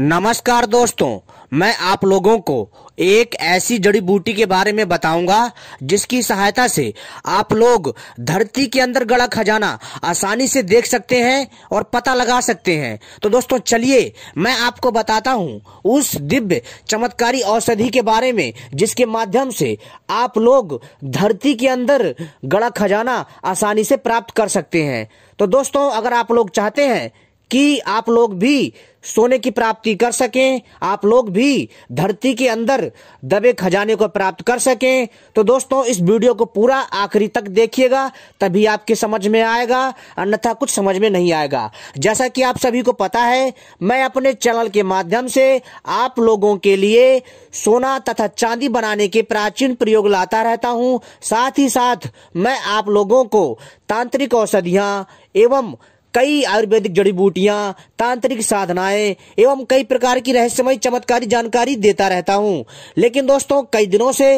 नमस्कार दोस्तों मैं आप लोगों को एक ऐसी जड़ी बूटी के बारे में बताऊंगा जिसकी सहायता से आप लोग धरती के अंदर गड़ा खजाना आसानी से देख सकते हैं और पता लगा सकते हैं तो दोस्तों चलिए मैं आपको बताता हूं उस दिव्य चमत्कारी औषधि के बारे में जिसके माध्यम से आप लोग धरती के अंदर गड़ा खजाना आसानी से प्राप्त कर सकते हैं तो दोस्तों अगर आप लोग चाहते हैं कि आप लोग भी सोने की प्राप्ति कर सकें आप लोग भी धरती के अंदर दबे खजाने को प्राप्त कर सकें तो दोस्तों इस वीडियो को पूरा आखिरी तक देखिएगा तभी आपके समझ में आएगा अन्यथा कुछ समझ में नहीं आएगा जैसा कि आप सभी को पता है मैं अपने चैनल के माध्यम से आप लोगों के लिए सोना तथा चांदी बनाने के प्राचीन प्रयोग लाता रहता हूँ साथ ही साथ मैं आप लोगों को तांत्रिक औषधियाँ एवं कई आयुर्वेदिक जड़ी बूटियां तांत्रिक साधनाएं एवं कई प्रकार की रहस्यमय चमत्कारी जानकारी देता रहता हूं लेकिन दोस्तों कई दिनों से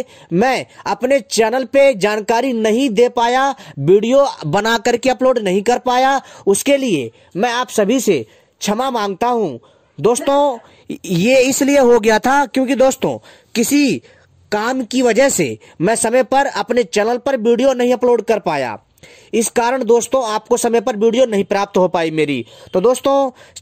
मैं अपने चैनल पे जानकारी नहीं दे पाया वीडियो बना करके अपलोड नहीं कर पाया उसके लिए मैं आप सभी से क्षमा मांगता हूँ दोस्तों ये इसलिए हो गया था क्योंकि दोस्तों किसी काम की वजह से मैं समय पर अपने चैनल पर वीडियो नहीं अपलोड कर पाया इस कारण दोस्तों आपको समय पर वीडियो नहीं प्राप्त हो पाई मेरी तो दोस्तों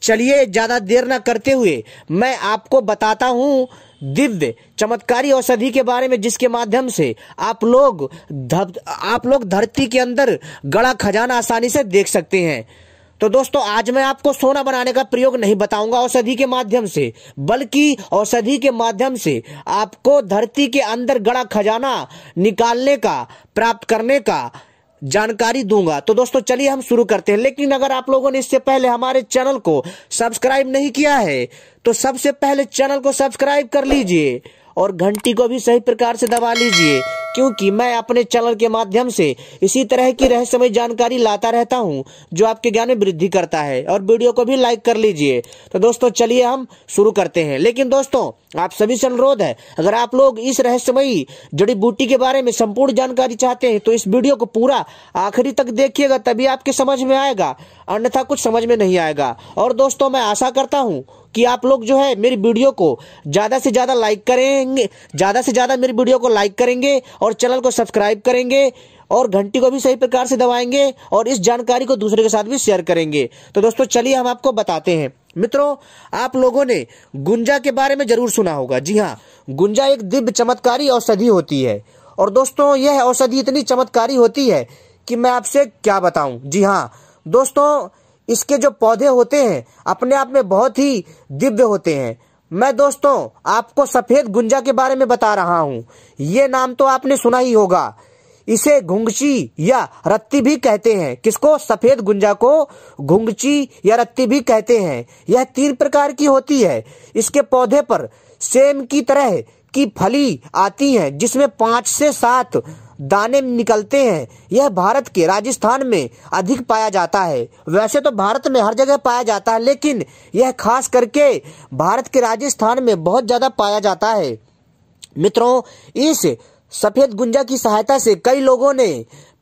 चलिए ज़्यादा देर ना करते हुए मैं आपको बताता हूँ दिव्य चमत्कारी औषधि के बारे में जिसके माध्यम से आप लोग धब, आप लोग धरती के अंदर गड़ा खजाना आसानी से देख सकते हैं तो दोस्तों आज मैं आपको सोना बनाने का प्रयोग नहीं बताऊंगा औषधि के माध्यम से बल्कि औषधि के माध्यम से आपको धरती के अंदर गड़ा खजाना निकालने का प्राप्त करने का जानकारी दूंगा तो दोस्तों चलिए हम शुरू करते हैं लेकिन अगर आप लोगों ने इससे पहले हमारे चैनल को सब्सक्राइब नहीं किया है तो सबसे पहले चैनल को सब्सक्राइब कर लीजिए और घंटी को भी सही प्रकार से दबा लीजिए क्योंकि मैं अपने चैनल के माध्यम से इसी तरह की रहस्यमय जानकारी लाता रहता हूँ जो आपके ज्ञान में वृद्धि करता है और वीडियो को भी लाइक कर लीजिए तो दोस्तों चलिए हम शुरू करते हैं लेकिन दोस्तों आप सभी से अनुरोध है अगर आप लोग इस रहस्यमयी जड़ी बूटी के बारे में संपूर्ण जानकारी चाहते हैं तो इस वीडियो को पूरा आखिरी तक देखिएगा तभी आपके समझ में आएगा अन्यथा कुछ समझ में नहीं आएगा और दोस्तों मैं आशा करता हूँ कि आप लोग जो है मेरी वीडियो को ज़्यादा से ज़्यादा लाइक करेंगे ज़्यादा से ज़्यादा मेरी वीडियो को लाइक करेंगे और चैनल को सब्सक्राइब करेंगे और घंटी को भी सही प्रकार से दबाएंगे और इस जानकारी को दूसरे के साथ भी शेयर करेंगे तो दोस्तों चलिए हम आपको बताते हैं मित्रों आप लोगों ने गुंजा के बारे में जरूर सुना होगा जी हाँ गुंजा एक दिव्य चमत्कारी औषधि होती है और दोस्तों यह औषधि इतनी चमत्कारी होती है कि मैं आपसे क्या बताऊं जी हाँ दोस्तों इसके जो पौधे होते हैं अपने आप में बहुत ही दिव्य होते हैं मैं दोस्तों आपको सफेद गुंजा के बारे में बता रहा हूँ ये नाम तो आपने सुना ही होगा इसे घुंगची या रत्ती भी कहते हैं किसको सफेद गुंजा को घुंगची या रत्ती भी कहते हैं यह तीन प्रकार की होती है इसके पौधे पर सेम की तरह की फली आती है जिसमें पांच से सात दाने निकलते हैं यह भारत के राजस्थान में अधिक पाया जाता है वैसे तो भारत में हर जगह पाया जाता है लेकिन यह खास करके भारत के राजस्थान में बहुत ज़्यादा पाया जाता है मित्रों इस सफ़ेद गुंजा की सहायता से कई लोगों ने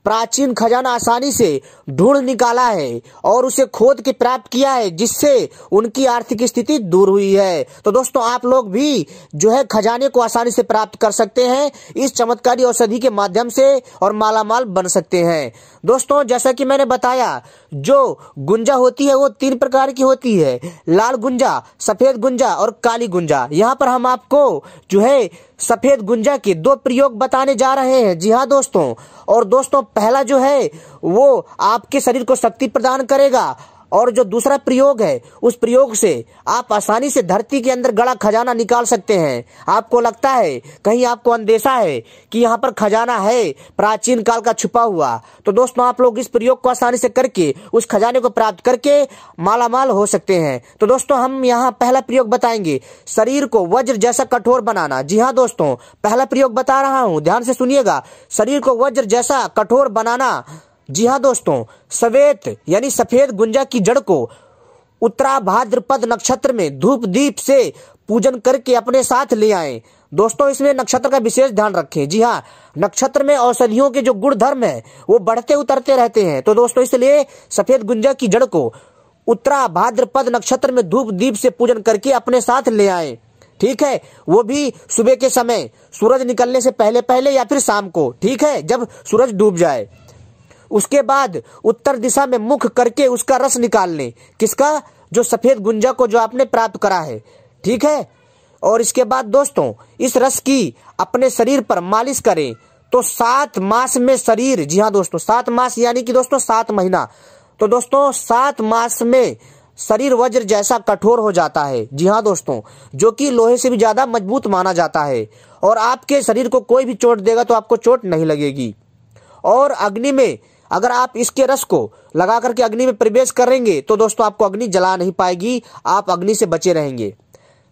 प्राचीन खजाना आसानी से ढूंढ निकाला है और उसे खोद के प्राप्त किया है जिससे उनकी आर्थिक स्थिति दूर हुई है तो दोस्तों आप लोग भी जो है खजाने को आसानी से प्राप्त कर सकते हैं इस चमत्कारी औषधि के माध्यम से और मालामाल बन सकते हैं दोस्तों जैसा कि मैंने बताया जो गुंजा होती है वो तीन प्रकार की होती है लाल गुंजा सफेद गुंजा और काली गुंजा यहाँ पर हम आपको जो है सफेद गुंजा के दो प्रयोग बताने जा रहे हैं जी हाँ दोस्तों और दोस्तों पहला जो है वो आपके शरीर को शक्ति प्रदान करेगा और जो दूसरा प्रयोग है उस प्रयोग से आप आसानी से धरती के अंदर गड़ा खजाना निकाल सकते हैं आपको लगता है कहीं आपको अंदेशा है कि यहाँ पर खजाना है प्राचीन काल का छुपा हुआ तो दोस्तों आप लोग इस प्रयोग को आसानी से करके उस खजाने को प्राप्त करके मालामाल हो सकते हैं तो दोस्तों हम यहाँ पहला प्रयोग बताएंगे शरीर को वज्र जैसा कठोर बनाना जी हाँ दोस्तों पहला प्रयोग बता रहा हूँ ध्यान से सुनिएगा शरीर को वज्र जैसा कठोर बनाना जी हाँ दोस्तों सवेत यानी सफेद गुंजा की जड़ को उत्तरा भाद्रपद नक्षत्र में धूप दीप से पूजन करके अपने साथ ले आए दोस्तों इसमें नक्षत्र का विशेष ध्यान रखें जी हाँ नक्षत्र में औषधियों के जो गुण धर्म है वो बढ़ते उतरते रहते हैं तो दोस्तों इसलिए सफेद गुंजा की जड़ को उत्तरा भाद्रपद नक्षत्र में धूप दीप से पूजन करके अपने साथ ले आए ठीक है वो भी सुबह के समय सूरज निकलने से पहले पहले या फिर शाम को ठीक है जब सूरज डूब जाए उसके बाद उत्तर दिशा में मुख करके उसका रस निकाल लें किसका जो सफेद गुंजा को जो आपने प्राप्त करा है ठीक है और इसके बाद दोस्तों इस रस की अपने शरीर पर मालिश करें तो सात मास में शरीर जी हाँ दोस्तों सात मास यानी कि दोस्तों सात महीना तो दोस्तों सात मास में शरीर वज्र जैसा कठोर हो जाता है जी हाँ दोस्तों जो कि लोहे से भी ज्यादा मजबूत माना जाता है और आपके शरीर को कोई भी चोट देगा तो आपको चोट नहीं लगेगी और अग्नि में अगर आप इसके रस को लगा करके अग्नि में प्रवेश करेंगे तो दोस्तों आपको अग्नि जला नहीं पाएगी आप अग्नि से बचे रहेंगे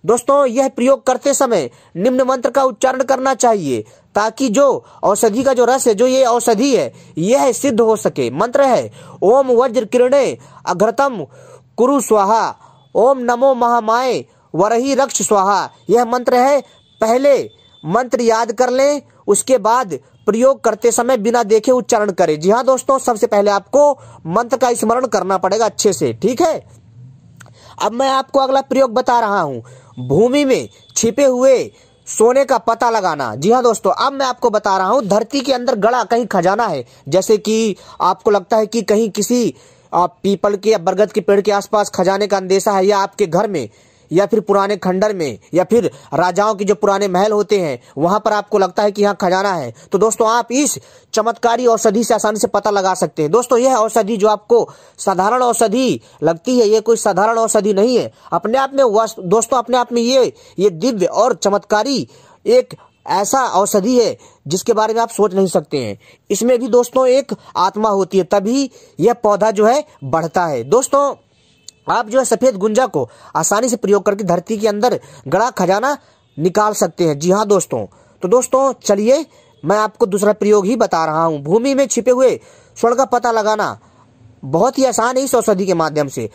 दोस्तों यह प्रयोग करते समय निम्न मंत्र का उच्चारण करना चाहिए ताकि जो औषधि का जो रस है जो ये औषधि है यह सिद्ध हो सके मंत्र है ओम वज्र किरणे अघ्रतम कुरु स्वाहा ओम नमो महामाए वरही रक्ष स्वाहा यह मंत्र है पहले मंत्र याद कर लें उसके बाद प्रयोग करते समय बिना देखे उच्चारण करें जी हाँ दोस्तों सबसे पहले आपको मंत्र का स्मरण करना पड़ेगा अच्छे से ठीक है अब मैं आपको अगला प्रयोग बता रहा हूं भूमि में छिपे हुए सोने का पता लगाना जी हाँ दोस्तों अब मैं आपको बता रहा हूँ धरती के अंदर गड़ा कहीं खजाना है जैसे कि आपको लगता है कि कहीं किसी पीपल के या बरगद के पेड़ के आसपास खजाने का अंदेशा है या आपके घर में या फिर पुराने खंडर में या फिर राजाओं के जो पुराने महल होते हैं वहां पर आपको लगता है कि यहाँ खजाना है तो दोस्तों आप इस चमत्कारी औषधि से आसानी से पता लगा सकते हैं दोस्तों यह औषधि जो आपको साधारण औषधि लगती है ये कोई साधारण औषधि नहीं है अपने आप में दोस्तों अपने आप में ये ये दिव्य और चमत्कारी एक ऐसा औषधि है जिसके बारे में आप सोच नहीं सकते हैं इसमें भी दोस्तों एक आत्मा होती है तभी यह पौधा जो है बढ़ता है दोस्तों आप जो है सफ़ेद गुंजा को आसानी से प्रयोग करके धरती के अंदर गड़ा खजाना निकाल सकते हैं जी हाँ दोस्तों तो दोस्तों चलिए मैं आपको दूसरा प्रयोग ही बता रहा हूँ भूमि में छिपे हुए स्वर्ण का पता लगाना बहुत ही आसान है इस औषधि के माध्यम से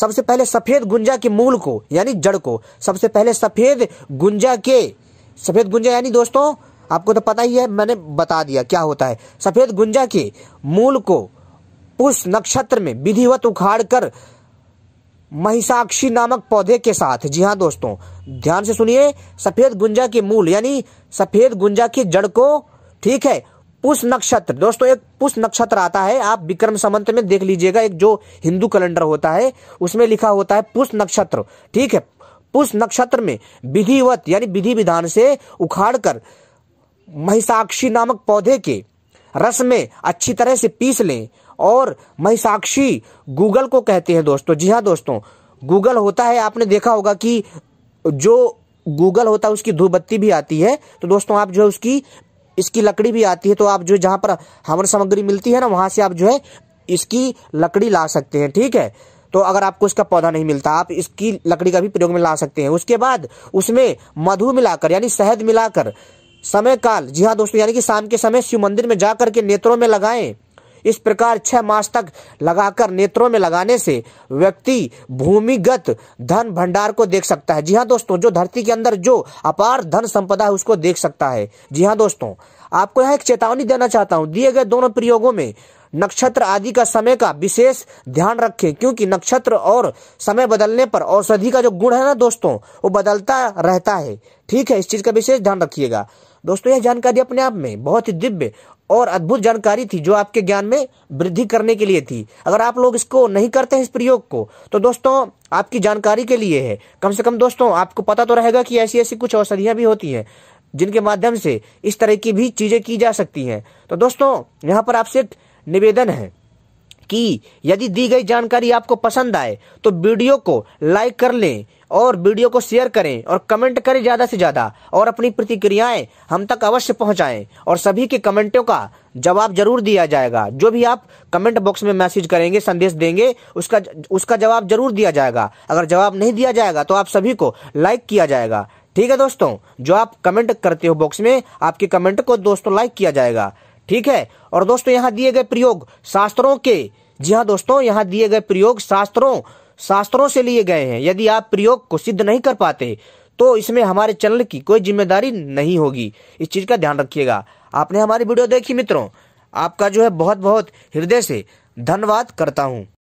सबसे पहले सफ़ेद गुंजा के मूल को यानी जड़ को सबसे पहले सफ़ेद गुंजा के सफ़ेद गुंजा यानी दोस्तों आपको तो पता ही है मैंने बता दिया क्या होता है सफ़ेद गुंजा के मूल को पुष नक्षत्र में विधिवत उखाड़ कर महिषाक्षी नामक पौधे के साथ जी हाँ दोस्तों ध्यान से सुनिए सफेद गुंजा के मूल यानी सफेद गुंजा की जड़ को ठीक है पुष नक्षत्र दोस्तों एक पुष नक्षत्र आता है आप विक्रम संवंत में देख लीजिएगा एक जो हिंदू कैलेंडर होता है उसमें लिखा होता है पुष नक्षत्र ठीक है पुष नक्षत्र में विधिवत यानी विधि विधान से उखाड़ कर महिषाक्षी नामक पौधे के रस में अच्छी तरह से पीस लें और महिसाक्षी गूगल को कहते हैं दोस्तों जी हाँ दोस्तों गूगल होता है आपने देखा होगा कि जो गूगल होता है उसकी धूपबत्ती भी आती है तो दोस्तों आप जो है उसकी इसकी लकड़ी भी आती है तो आप जो जहां पर हवन सामग्री मिलती है ना वहां से आप जो है इसकी लकड़ी ला सकते हैं ठीक है तो अगर आपको इसका पौधा नहीं मिलता आप इसकी लकड़ी का भी प्रयोग में ला सकते हैं उसके बाद उसमें मधु मिलाकर यानी शहद मिलाकर समय काल जी हाँ दोस्तों यानी कि शाम के समय शिव मंदिर में जाकर के नेत्रों में लगाएं इस प्रकार छह मास तक लगाकर नेत्रों में लगाने से व्यक्ति भूमिगत धन भंडार को देख सकता है जी हाँ दोस्तों जो धरती के अंदर जो अपार धन संपदा है उसको देख सकता है जी हाँ दोस्तों आपको यहाँ एक चेतावनी देना चाहता हूँ दिए गए दोनों प्रयोगों में नक्षत्र आदि का समय का विशेष ध्यान रखें क्योंकि नक्षत्र और समय बदलने पर औषधि का जो गुण है ना दोस्तों वो बदलता रहता है ठीक है इस चीज का विशेष ध्यान रखिएगा दोस्तों यह जानकारी अपने आप में बहुत ही दिव्य और अद्भुत जानकारी थी जो आपके ज्ञान में वृद्धि करने के लिए थी अगर आप लोग इसको नहीं करते हैं इस प्रयोग को तो दोस्तों आपकी जानकारी के लिए है कम से कम दोस्तों आपको पता तो रहेगा कि ऐसी ऐसी कुछ औषधियां भी होती हैं जिनके माध्यम से इस तरह की भी चीज़ें की जा सकती हैं तो दोस्तों यहाँ पर आपसे एक निवेदन है कि यदि दी गई जानकारी आपको पसंद आए तो वीडियो को लाइक कर लें और वीडियो को शेयर करें और कमेंट करें ज़्यादा से ज़्यादा और अपनी प्रतिक्रियाएं हम तक अवश्य पहुंचाएं और सभी के कमेंटों का जवाब जरूर दिया जाएगा जो भी आप कमेंट बॉक्स में मैसेज करेंगे संदेश देंगे उसका उसका जवाब जरूर दिया जाएगा अगर जवाब नहीं दिया जाएगा तो आप सभी को लाइक किया जाएगा ठीक है दोस्तों जो आप कमेंट करते हो बॉक्स में आपके कमेंट को दोस्तों लाइक किया जाएगा ठीक है और दोस्तों यहाँ दिए गए प्रयोग शास्त्रों के जी हाँ दोस्तों यहाँ दिए गए प्रयोग शास्त्रों शास्त्रों से लिए गए हैं यदि आप प्रयोग को सिद्ध नहीं कर पाते तो इसमें हमारे चैनल की कोई जिम्मेदारी नहीं होगी इस चीज़ का ध्यान रखिएगा आपने हमारी वीडियो देखी मित्रों आपका जो है बहुत बहुत हृदय से धन्यवाद करता हूँ